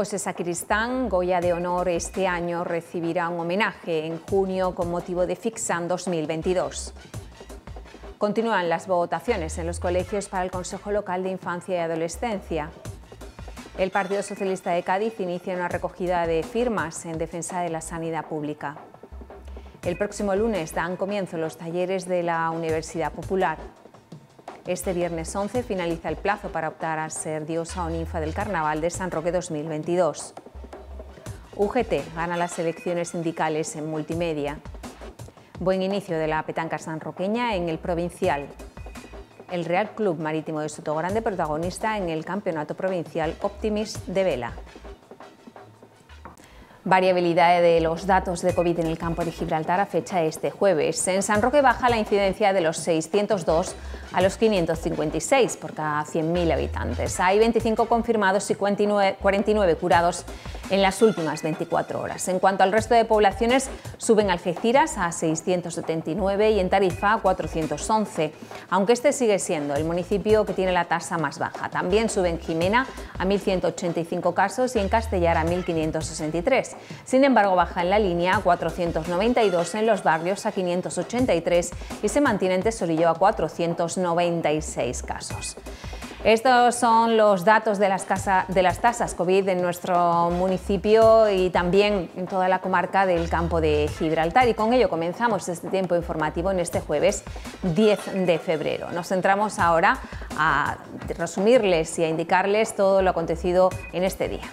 José pues Sacristán, Goya de Honor, este año recibirá un homenaje en junio con motivo de Fixan 2022. Continúan las votaciones en los colegios para el Consejo Local de Infancia y Adolescencia. El Partido Socialista de Cádiz inicia una recogida de firmas en defensa de la sanidad pública. El próximo lunes dan comienzo los talleres de la Universidad Popular. Este viernes 11 finaliza el plazo para optar a ser diosa o ninfa del Carnaval de San Roque 2022. UGT gana las elecciones sindicales en multimedia. Buen inicio de la petanca sanroqueña en el provincial. El Real Club Marítimo de Sotogrande protagonista en el Campeonato Provincial Optimist de Vela. Variabilidad de los datos de COVID en el campo de Gibraltar a fecha este jueves. En San Roque baja la incidencia de los 602 a los 556 por cada 100.000 habitantes. Hay 25 confirmados y 49 curados en las últimas 24 horas. En cuanto al resto de poblaciones, suben Algeciras a 679 y en Tarifa a 411, aunque este sigue siendo el municipio que tiene la tasa más baja. También suben Jimena a 1.185 casos y en Castellar a 1.563. Sin embargo, baja en la línea a 492 en los barrios a 583 y se mantiene en Tesorillo a 400 96 casos. Estos son los datos de las, de las tasas COVID en nuestro municipio y también en toda la comarca del campo de Gibraltar. Y con ello comenzamos este tiempo informativo en este jueves 10 de febrero. Nos centramos ahora a resumirles y a indicarles todo lo acontecido en este día.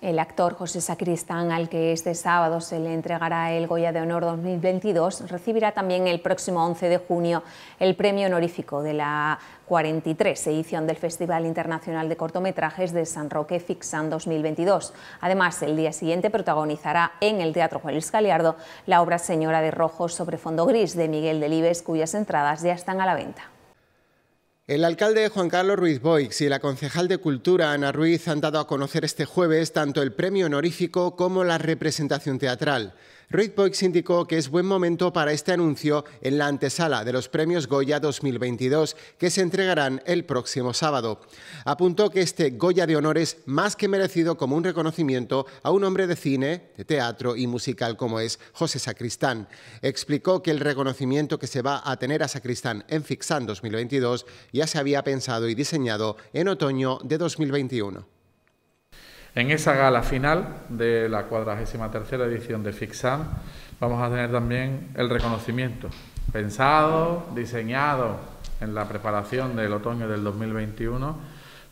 El actor José Sacristán, al que este sábado se le entregará el Goya de Honor 2022, recibirá también el próximo 11 de junio el premio honorífico de la 43 edición del Festival Internacional de Cortometrajes de San Roque Fixan 2022. Además, el día siguiente protagonizará en el Teatro Juan Luis Caliardo la obra Señora de Rojo sobre fondo gris de Miguel Delibes, cuyas entradas ya están a la venta. El alcalde Juan Carlos Ruiz Boix y la concejal de Cultura Ana Ruiz han dado a conocer este jueves tanto el premio honorífico como la representación teatral. Reed indicó que es buen momento para este anuncio en la antesala de los premios Goya 2022 que se entregarán el próximo sábado. Apuntó que este Goya de Honor es más que merecido como un reconocimiento a un hombre de cine, de teatro y musical como es José Sacristán. Explicó que el reconocimiento que se va a tener a Sacristán en Fixan 2022 ya se había pensado y diseñado en otoño de 2021. En esa gala final de la 43 edición de Fixan vamos a tener también el reconocimiento, pensado, diseñado en la preparación del otoño del 2021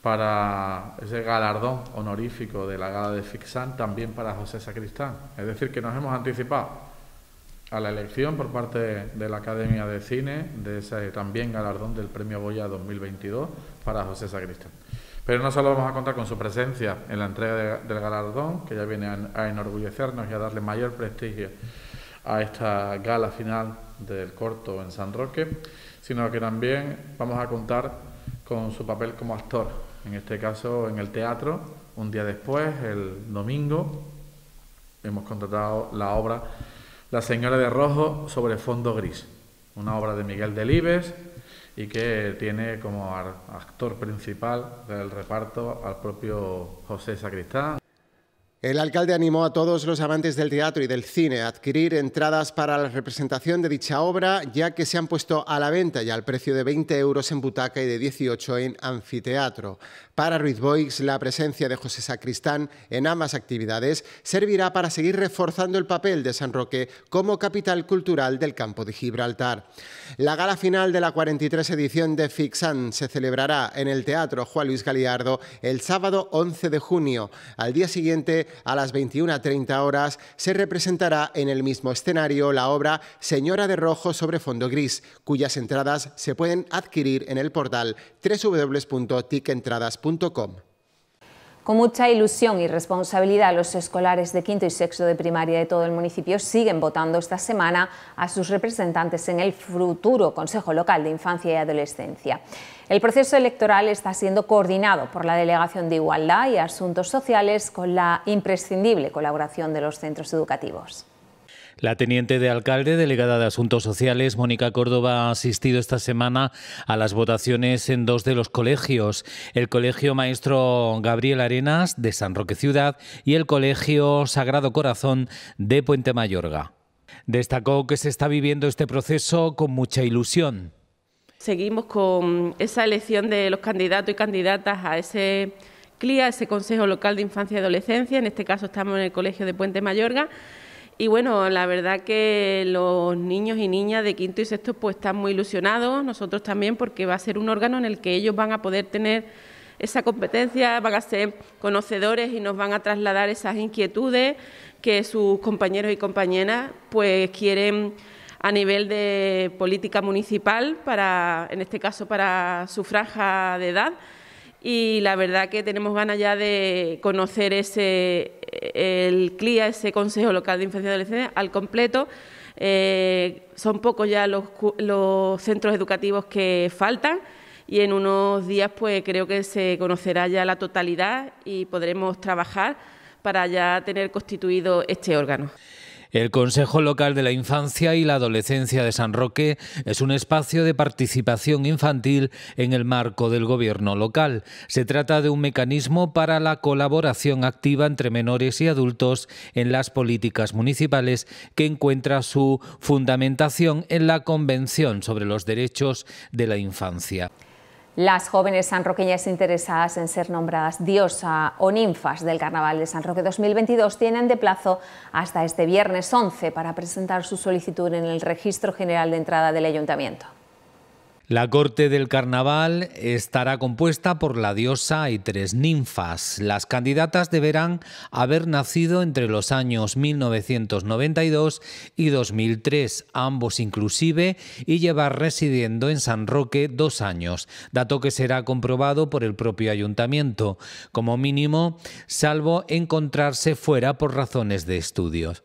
para ese galardón honorífico de la gala de Fixan también para José Sacristán. Es decir, que nos hemos anticipado a la elección por parte de la Academia de Cine de ese también galardón del Premio Boya 2022 para José Sacristán. Pero no solo vamos a contar con su presencia en la entrega del galardón, que ya viene a, a, enorgullecernos y a darle mayor prestigio a esta gala final del corto en San Roque, sino que también vamos a contar con su papel como actor, en este caso en el teatro, un día después, el domingo, hemos contratado la obra La Señora de Rojo sobre fondo gris, una obra de Miguel Delibes, y que tiene como actor principal del reparto al propio José Sacristán. El alcalde animó a todos los amantes del teatro y del cine a adquirir entradas para la representación de dicha obra, ya que se han puesto a la venta y al precio de 20 euros en butaca y de 18 en anfiteatro. Para Ruiz Boix, la presencia de José Sacristán en ambas actividades servirá para seguir reforzando el papel de San Roque como capital cultural del campo de Gibraltar. La gala final de la 43 edición de Fixan se celebrará en el Teatro Juan Luis Galiardo el sábado 11 de junio. Al día siguiente, a las 21.30 horas, se representará en el mismo escenario la obra Señora de Rojo sobre fondo gris, cuyas entradas se pueden adquirir en el portal www.ticentradas.com con mucha ilusión y responsabilidad, los escolares de quinto y sexto de primaria de todo el municipio siguen votando esta semana a sus representantes en el futuro Consejo Local de Infancia y Adolescencia. El proceso electoral está siendo coordinado por la Delegación de Igualdad y Asuntos Sociales con la imprescindible colaboración de los centros educativos. La teniente de alcalde, delegada de Asuntos Sociales, Mónica Córdoba, ha asistido esta semana a las votaciones en dos de los colegios, el Colegio Maestro Gabriel Arenas de San Roque Ciudad y el Colegio Sagrado Corazón de Puente Mayorga. Destacó que se está viviendo este proceso con mucha ilusión. Seguimos con esa elección de los candidatos y candidatas a ese CLIA, ese Consejo Local de Infancia y Adolescencia, en este caso estamos en el Colegio de Puente Mayorga y bueno, la verdad que los niños y niñas de quinto y sexto pues están muy ilusionados, nosotros también, porque va a ser un órgano en el que ellos van a poder tener esa competencia, van a ser conocedores y nos van a trasladar esas inquietudes que sus compañeros y compañeras pues quieren a nivel de política municipal para, en este caso, para su franja de edad y la verdad que tenemos ganas ya de conocer ese, el CLIA, ese Consejo Local de Infancia y Adolescencia, al completo. Eh, son pocos ya los, los centros educativos que faltan y en unos días pues creo que se conocerá ya la totalidad y podremos trabajar para ya tener constituido este órgano. El Consejo Local de la Infancia y la Adolescencia de San Roque es un espacio de participación infantil en el marco del gobierno local. Se trata de un mecanismo para la colaboración activa entre menores y adultos en las políticas municipales que encuentra su fundamentación en la Convención sobre los Derechos de la Infancia las jóvenes sanroqueñas interesadas en ser nombradas diosa o ninfas del Carnaval de San Roque 2022 tienen de plazo hasta este viernes 11 para presentar su solicitud en el Registro General de Entrada del Ayuntamiento. La corte del carnaval estará compuesta por la diosa y tres ninfas. Las candidatas deberán haber nacido entre los años 1992 y 2003, ambos inclusive, y llevar residiendo en San Roque dos años, dato que será comprobado por el propio ayuntamiento, como mínimo, salvo encontrarse fuera por razones de estudios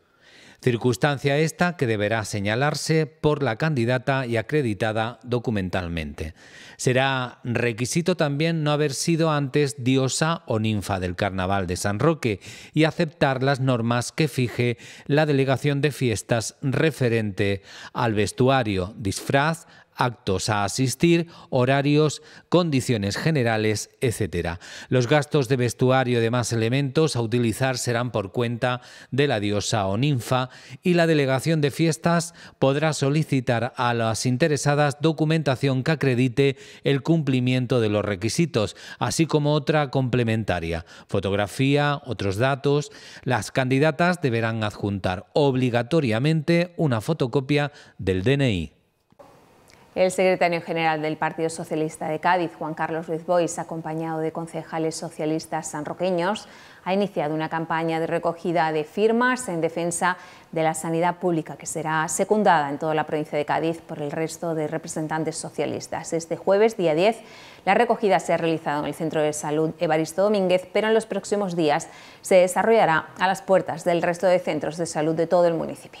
circunstancia esta que deberá señalarse por la candidata y acreditada documentalmente. Será requisito también no haber sido antes diosa o ninfa del Carnaval de San Roque y aceptar las normas que fije la Delegación de Fiestas referente al vestuario, disfraz, actos a asistir, horarios, condiciones generales, etc. Los gastos de vestuario y demás elementos a utilizar serán por cuenta de la diosa o ninfa y la delegación de fiestas podrá solicitar a las interesadas documentación que acredite el cumplimiento de los requisitos, así como otra complementaria, fotografía, otros datos. Las candidatas deberán adjuntar obligatoriamente una fotocopia del DNI. El secretario general del Partido Socialista de Cádiz, Juan Carlos Ruiz Bois, acompañado de concejales socialistas sanroqueños, ha iniciado una campaña de recogida de firmas en defensa de la sanidad pública, que será secundada en toda la provincia de Cádiz por el resto de representantes socialistas. Este jueves, día 10, la recogida se ha realizado en el Centro de Salud Evaristo Domínguez, pero en los próximos días se desarrollará a las puertas del resto de centros de salud de todo el municipio.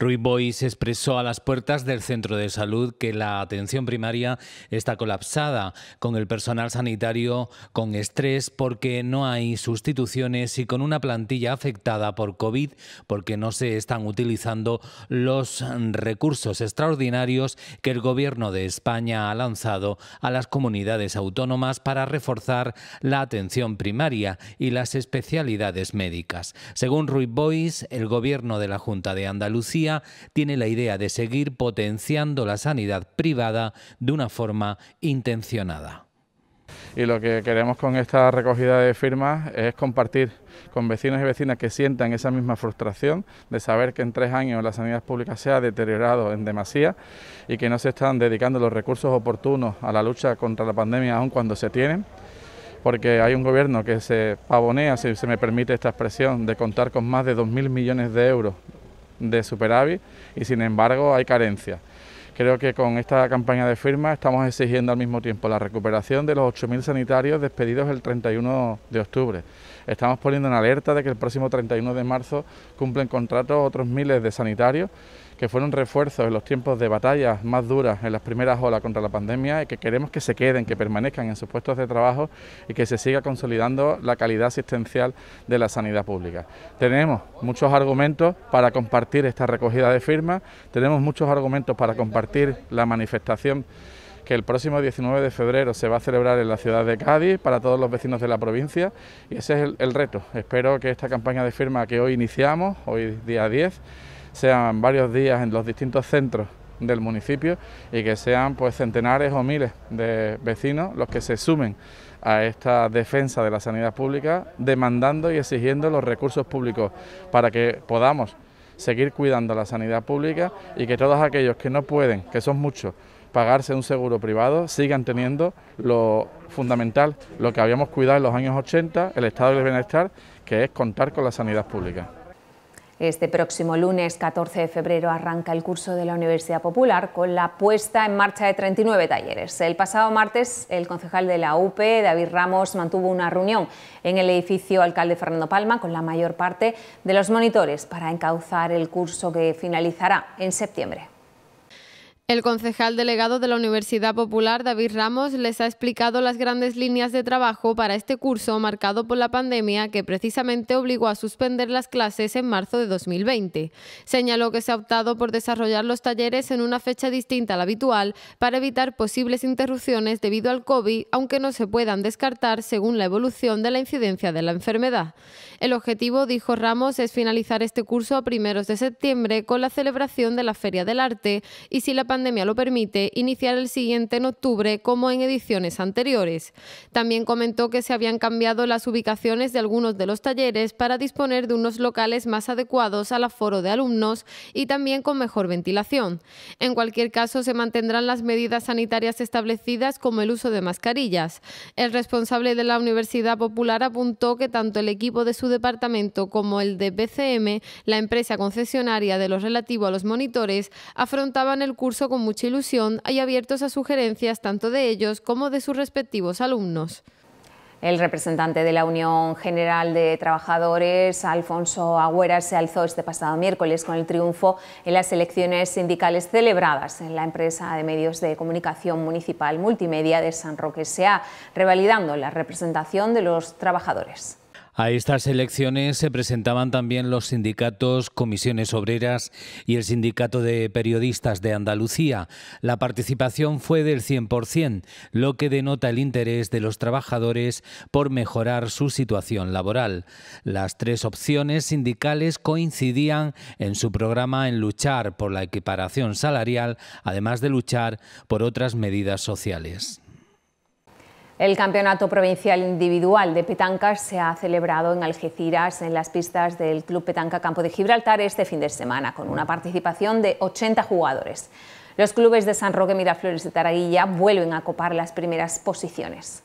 Rui Bois expresó a las puertas del centro de salud que la atención primaria está colapsada, con el personal sanitario con estrés porque no hay sustituciones y con una plantilla afectada por COVID porque no se están utilizando los recursos extraordinarios que el Gobierno de España ha lanzado a las comunidades autónomas para reforzar la atención primaria y las especialidades médicas. Según Rui Bois, el Gobierno de la Junta de Andalucía tiene la idea de seguir potenciando la sanidad privada de una forma intencionada y lo que queremos con esta recogida de firmas es compartir con vecinos y vecinas que sientan esa misma frustración de saber que en tres años la sanidad pública se ha deteriorado en demasía y que no se están dedicando los recursos oportunos a la lucha contra la pandemia aun cuando se tienen porque hay un gobierno que se pavonea, si se me permite esta expresión, de contar con más de 2.000 millones de euros de superávit y sin embargo hay carencias. Creo que con esta campaña de firma... estamos exigiendo al mismo tiempo la recuperación de los 8.000 sanitarios despedidos el 31 de octubre. Estamos poniendo en alerta de que el próximo 31 de marzo cumplen contratos otros miles de sanitarios que fueron refuerzos en los tiempos de batallas más duras en las primeras olas contra la pandemia y que queremos que se queden, que permanezcan en sus puestos de trabajo y que se siga consolidando la calidad asistencial de la sanidad pública. Tenemos muchos argumentos para compartir esta recogida de firmas, tenemos muchos argumentos para compartir la manifestación que el próximo 19 de febrero se va a celebrar en la ciudad de Cádiz para todos los vecinos de la provincia y ese es el, reto. Espero que esta campaña de firma que hoy iniciamos, hoy día 10, sean varios días en los distintos centros del municipio y que sean pues centenares o miles de vecinos los que se sumen a esta defensa de la sanidad pública demandando y exigiendo los recursos públicos para que podamos seguir cuidando la sanidad pública y que todos aquellos que no pueden, que son muchos, pagarse un seguro privado, sigan teniendo lo fundamental, lo que habíamos cuidado en los años 80, el estado del bienestar, que es contar con la sanidad pública. Este próximo lunes 14 de febrero arranca el curso de la Universidad Popular con la puesta en marcha de 39 talleres. El pasado martes el concejal de la UP, David Ramos, mantuvo una reunión en el edificio alcalde Fernando Palma con la mayor parte de los monitores para encauzar el curso que finalizará en septiembre. El concejal delegado de la Universidad Popular, David Ramos, les ha explicado las grandes líneas de trabajo para este curso marcado por la pandemia que precisamente obligó a suspender las clases en marzo de 2020. Señaló que se ha optado por desarrollar los talleres en una fecha distinta a la habitual para evitar posibles interrupciones debido al COVID, aunque no se puedan descartar según la evolución de la incidencia de la enfermedad. El objetivo, dijo Ramos, es finalizar este curso a primeros de septiembre con la celebración de la Feria del Arte y, si la pandemia lo permite, iniciar el siguiente en octubre como en ediciones anteriores. También comentó que se habían cambiado las ubicaciones de algunos de los talleres para disponer de unos locales más adecuados al aforo de alumnos y también con mejor ventilación. En cualquier caso, se mantendrán las medidas sanitarias establecidas como el uso de mascarillas. El responsable de la Universidad Popular apuntó que tanto el equipo de su departamento como el de BCM, la empresa concesionaria de lo relativo a los monitores, afrontaban el curso con mucha ilusión y abiertos a sugerencias tanto de ellos como de sus respectivos alumnos. El representante de la Unión General de Trabajadores, Alfonso Agüera, se alzó este pasado miércoles con el triunfo en las elecciones sindicales celebradas en la empresa de medios de comunicación municipal multimedia de San Roque Sea, revalidando la representación de los trabajadores. A estas elecciones se presentaban también los sindicatos Comisiones Obreras y el Sindicato de Periodistas de Andalucía. La participación fue del 100%, lo que denota el interés de los trabajadores por mejorar su situación laboral. Las tres opciones sindicales coincidían en su programa en luchar por la equiparación salarial, además de luchar por otras medidas sociales. El Campeonato Provincial Individual de Petanca se ha celebrado en Algeciras, en las pistas del Club Petanca Campo de Gibraltar, este fin de semana, con una participación de 80 jugadores. Los clubes de San Roque, Miraflores de Taraguilla vuelven a copar las primeras posiciones.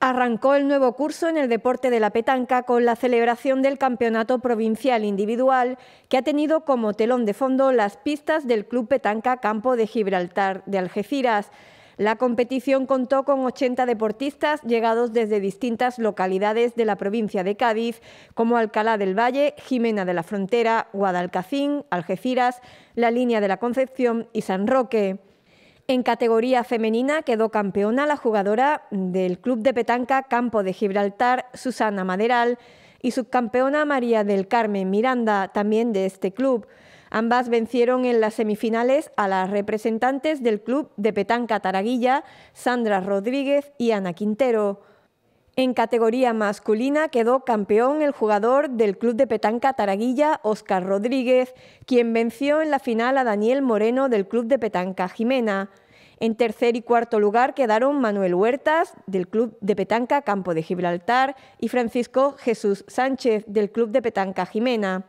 Arrancó el nuevo curso en el deporte de la petanca con la celebración del Campeonato Provincial Individual, que ha tenido como telón de fondo las pistas del Club Petanca Campo de Gibraltar de Algeciras. La competición contó con 80 deportistas llegados desde distintas localidades de la provincia de Cádiz, como Alcalá del Valle, Jimena de la Frontera, Guadalcacín, Algeciras, La Línea de la Concepción y San Roque. En categoría femenina quedó campeona la jugadora del Club de Petanca Campo de Gibraltar, Susana Maderal, y subcampeona María del Carmen Miranda, también de este club. Ambas vencieron en las semifinales a las representantes del club de petanca Taraguilla, Sandra Rodríguez y Ana Quintero. En categoría masculina quedó campeón el jugador del Club de Petanca Taraguilla, Óscar Rodríguez, quien venció en la final a Daniel Moreno del Club de Petanca Jimena. En tercer y cuarto lugar quedaron Manuel Huertas del Club de Petanca Campo de Gibraltar y Francisco Jesús Sánchez del Club de Petanca Jimena.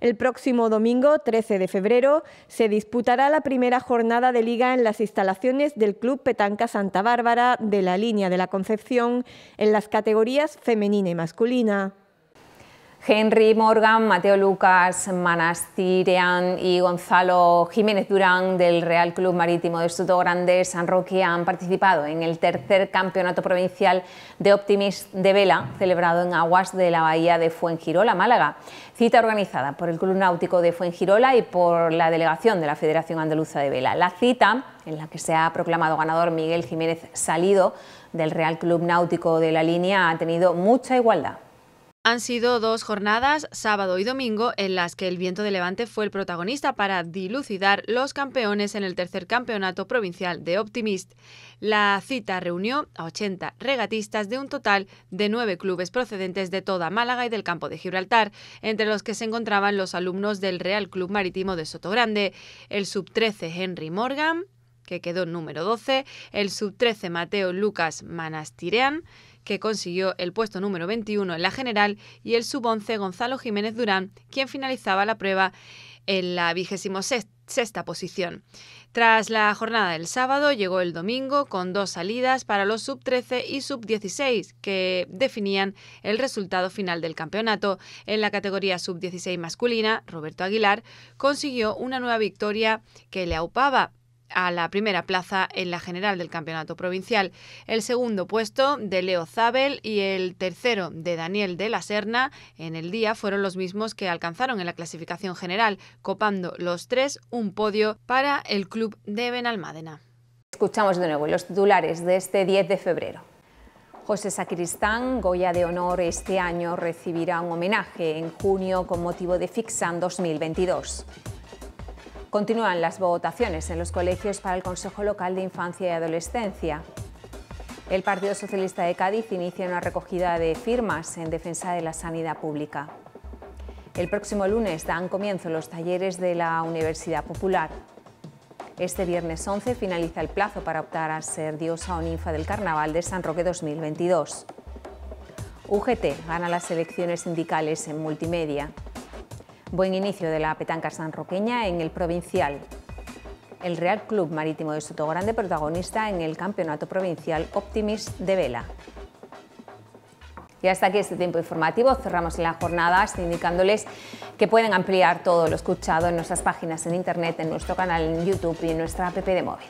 El próximo domingo, 13 de febrero, se disputará la primera jornada de liga en las instalaciones del Club Petanca Santa Bárbara de la Línea de la Concepción en las categorías femenina y masculina. Henry Morgan, Mateo Lucas, Manastirian y Gonzalo Jiménez Durán del Real Club Marítimo de Soto Grande San Roque han participado en el tercer campeonato provincial de Optimist de Vela, celebrado en aguas de la bahía de Fuengirola, Málaga. Cita organizada por el Club Náutico de Fuengirola y por la delegación de la Federación Andaluza de Vela. La cita, en la que se ha proclamado ganador Miguel Jiménez Salido del Real Club Náutico de la Línea, ha tenido mucha igualdad. Han sido dos jornadas, sábado y domingo, en las que el viento de levante fue el protagonista para dilucidar los campeones en el tercer campeonato provincial de Optimist. La cita reunió a 80 regatistas de un total de nueve clubes procedentes de toda Málaga y del campo de Gibraltar, entre los que se encontraban los alumnos del Real Club Marítimo de Sotogrande, el sub-13 Henry Morgan, que quedó número 12, el sub-13 Mateo Lucas Manastirean, que consiguió el puesto número 21 en la general, y el sub-11 Gonzalo Jiménez Durán, quien finalizaba la prueba en la 26 posición. Tras la jornada del sábado llegó el domingo con dos salidas para los sub 13 y sub 16 que definían el resultado final del campeonato. En la categoría sub 16 masculina, Roberto Aguilar consiguió una nueva victoria que le aupaba a la primera plaza en la general del campeonato provincial, el segundo puesto de Leo Zabel y el tercero de Daniel de la Serna en el día fueron los mismos que alcanzaron en la clasificación general, copando los tres un podio para el club de Benalmádena. Escuchamos de nuevo los titulares de este 10 de febrero. José Sacristán, Goya de Honor, este año recibirá un homenaje en junio con motivo de Fixan 2022. Continúan las votaciones en los colegios para el Consejo Local de Infancia y Adolescencia. El Partido Socialista de Cádiz inicia una recogida de firmas en defensa de la sanidad pública. El próximo lunes dan comienzo los talleres de la Universidad Popular. Este viernes 11 finaliza el plazo para optar a ser diosa o ninfa del Carnaval de San Roque 2022. UGT gana las elecciones sindicales en multimedia. Buen inicio de la petanca sanroqueña en el provincial. El Real Club Marítimo de Sotogrande protagonista en el Campeonato Provincial Optimist de Vela. Y hasta aquí este tiempo informativo. Cerramos la jornada indicándoles que pueden ampliar todo lo escuchado en nuestras páginas en internet, en nuestro canal en YouTube y en nuestra app de móvil.